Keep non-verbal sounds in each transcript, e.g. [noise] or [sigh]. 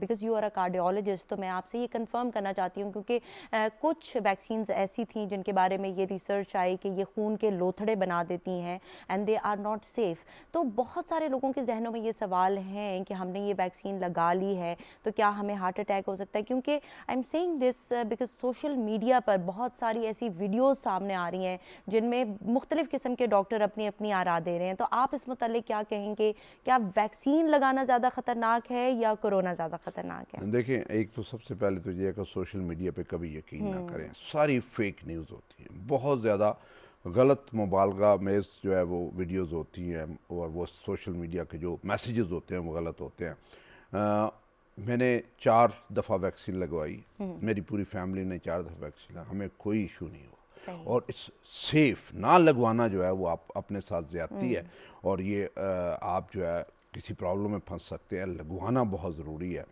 Because you are a cardiologist तो मैं आपसे ये कंफर्म करना चाहती हूँ क्योंकि आ, कुछ वैक्सीन ऐसी थी जिनके बारे में ये रिसर्च आई कि ये खून के लोथड़े बना देती हैं and they are not safe तो बहुत सारे लोगों के जहनों में ये सवाल हैं कि हमने ये वैक्सीन लगा ली है तो क्या हमें हार्ट अटैक हो सकता है क्योंकि I am saying this because social media पर बहुत सारी ऐसी वीडियोज़ सामने आ रही हैं जिनमें मुख्तलिफ़ किस्म के डॉक्टर अपनी अपनी आरा दे रहे हैं तो आप इस मतलब क्या कहेंगे क्या वैक्सीन लगाना ज़्यादा ख़तरनाक है या कोरोना ज़्यादा ख़तरनाक है देखें एक तो सबसे पहले तो ये है कि सोशल मीडिया पे कभी यकीन ना हम्म। करें सारी फेक न्यूज़ होती हैं बहुत ज़्यादा गलत मुबालगा मेज़ जो है वो वीडियोस होती हैं और वो सोशल मीडिया के जो मैसेजेस होते हैं वो गलत होते हैं आ, मैंने चार दफ़ा वैक्सीन लगवाई हम्म। मेरी पूरी फैमिली ने चार दफ़ा वैक्सीन लगा हमें कोई इशू नहीं हुआ और इस सेफ ना लगवाना जो है वो आप अपने साथ ज़्यादती हम्म। है और ये आ, आप जो है किसी प्रॉब्लम में फंस सकते हैं लगवाना बहुत ज़रूरी है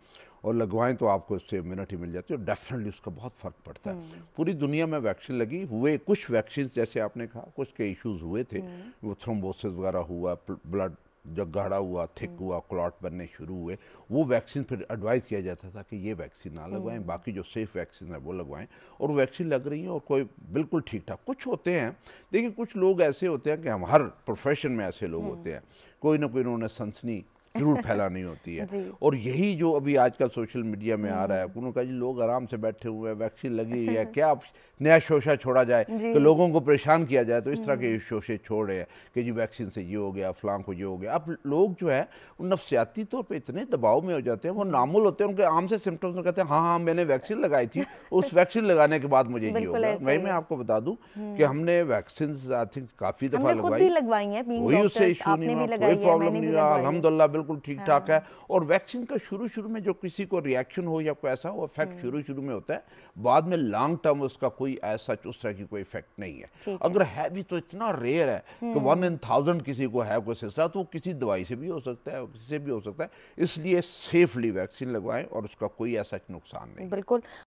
और लगवाएं तो आपको इससे इम्यूनिटी मिल जाती है और डेफिनेटली उसका बहुत फ़र्क पड़ता है हम्म। पूरी दुनिया में वैक्सीन लगी हुए कुछ वैक्सीन जैसे आपने कहा कुछ के इश्यूज हुए थे हम्म। वो थ्रोम्बोसिस वगैरह हुआ ब्लड जो गाढ़ा हुआ थिक हम्म। हुआ क्लॉट बनने शुरू हुए वो वैक्सीन फिर एडवाइज़ किया जाता था कि ये वैक्सीन ना लगवाएं हम्म। बाकी जो सेफ़ वैक्सीन है वो लगवाएं और वैक्सीन लग रही है और कोई बिल्कुल ठीक ठाक कुछ होते हैं देखिए कुछ लोग ऐसे होते हैं कि हम हर प्रोफेशन में ऐसे लोग हम्म। होते हैं कोई ना कोई उन्होंने सनसनी जरूर फैलानी होती है और यही जो अभी आजकल सोशल मीडिया में आ रहा है उन्होंने कहा जी लोग आराम से बैठे हुए हैं वैक्सीन लगी है [laughs] क्या नया शोशा छोड़ा जाए कि तो लोगों को परेशान किया जाए तो इस तरह के हम्म। शोशे छोड़ रहे हैं कि जी वैक्सीन से ये हो गया फलां को ये हो गया अब लोग जो है नफसियाती तौर पर इतने दबाव में हो जाते हैं वो नामुल होते हैं उनके आम से सिम्टम्स में कहते हैं हाँ हाँ मैंने वैक्सीन लगाई थी [laughs] उस वैक्सीन लगाने के बाद मुझे ये होगा वही मैं आपको बता दूँ हम्म। कि हमने वैक्सीन आई थिंक काफ़ी दफ़ा लगवाई लगवाई है कोई उससे इशू नहीं हुआ कोई प्रॉब्लम नहीं हुआ अलहमदिल्ला बिल्कुल ठीक हाँ। ठाक है और वैक्सीन का शुरू शुरू में जो किसी को रिएक्शन हो या कोई ऐसा हो इफेक्ट हम्म। शुरू शुरू में होता है बाद में लॉन्ग टर्म उसका कोई ऐसा उस तरह की कोई इफेक्ट नहीं है अगर है भी तो इतना रेयर है कि हम्म। वन इन थाउजेंड किसी को है कोई सिलसिला तो किसी दवाई से भी हो सकता है किसी से भी हो सकता है इसलिए सेफली वैक्सीन लगवाएं और उसका कोई ऐसा नुकसान नहीं बिल्कुल